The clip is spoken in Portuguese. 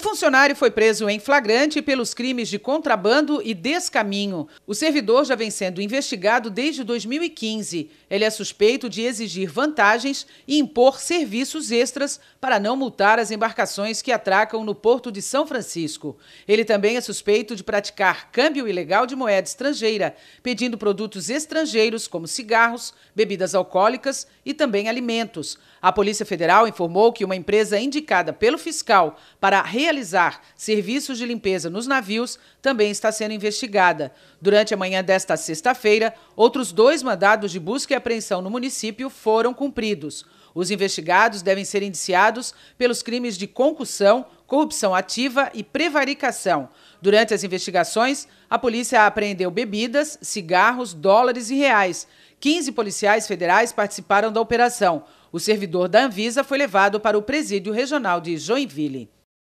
funcionário foi preso em flagrante pelos crimes de contrabando e descaminho. O servidor já vem sendo investigado desde 2015. Ele é suspeito de exigir vantagens e impor serviços extras para não multar as embarcações que atracam no porto de São Francisco. Ele também é suspeito de praticar câmbio ilegal de moeda estrangeira, pedindo produtos estrangeiros como cigarros, bebidas alcoólicas e também alimentos. A Polícia Federal informou que uma empresa indicada pelo fiscal para realizar realizar serviços de limpeza nos navios também está sendo investigada. Durante a manhã desta sexta-feira, outros dois mandados de busca e apreensão no município foram cumpridos. Os investigados devem ser indiciados pelos crimes de concussão, corrupção ativa e prevaricação. Durante as investigações, a polícia apreendeu bebidas, cigarros, dólares e reais. 15 policiais federais participaram da operação. O servidor da Anvisa foi levado para o presídio regional de Joinville.